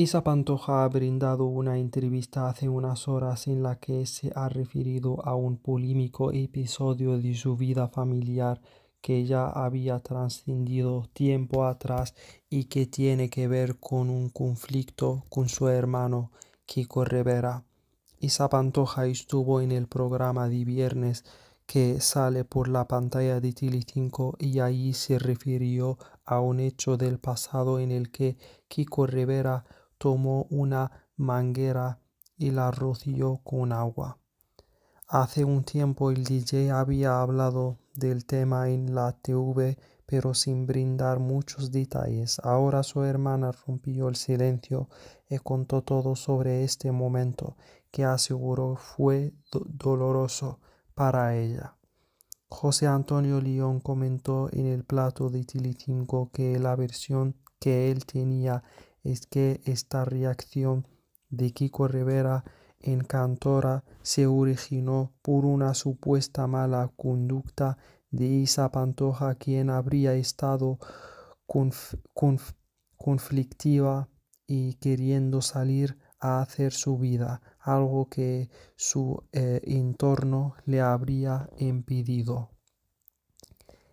Isa Pantoja ha brindado una entrevista hace unas horas en la que se ha referido a un polémico episodio de su vida familiar que ya había trascendido tiempo atrás y que tiene que ver con un conflicto con su hermano Kiko Rivera. Isa Pantoja estuvo en el programa de viernes que sale por la pantalla de Telecinco y ahí se refirió a un hecho del pasado en el que Kiko Rivera tomó una manguera y la roció con agua. Hace un tiempo el DJ había hablado del tema en la TV, pero sin brindar muchos detalles. Ahora su hermana rompió el silencio y contó todo sobre este momento, que aseguró fue doloroso para ella. José Antonio León comentó en el plato de Tilitingo que la versión que él tenía es que esta reacción de Kiko Rivera en Cantora se originó por una supuesta mala conducta de Isa Pantoja, quien habría estado conflictiva y queriendo salir a hacer su vida, algo que su eh, entorno le habría impedido.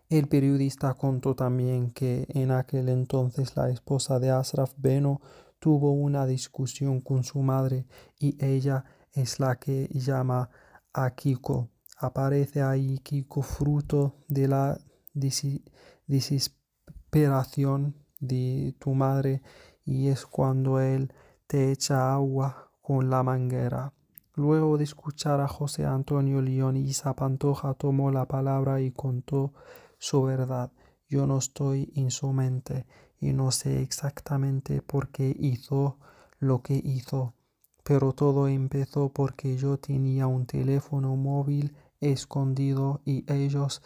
El periodista contó también que en aquel entonces la esposa de Asraf Beno tuvo una discusión con su madre y ella es la que llama a Kiko. Aparece ahí Kiko fruto de la desesperación de tu madre y es cuando él te echa agua con la manguera. Luego de escuchar a José Antonio León, y Pantoja tomó la palabra y contó su verdad. Yo no estoy en su mente y no sé exactamente por qué hizo lo que hizo. Pero todo empezó porque yo tenía un teléfono móvil escondido y ellos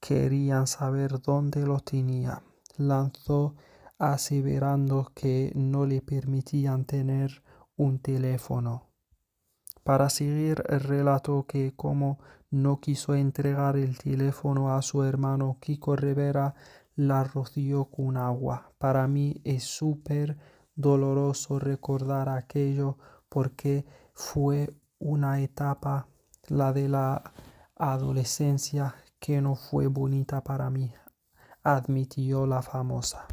querían saber dónde lo tenía. Lanzó aseverando que no le permitían tener un teléfono para seguir el relato que como no quiso entregar el teléfono a su hermano Kiko Rivera, la roció con agua. Para mí es súper doloroso recordar aquello porque fue una etapa, la de la adolescencia, que no fue bonita para mí, admitió la famosa.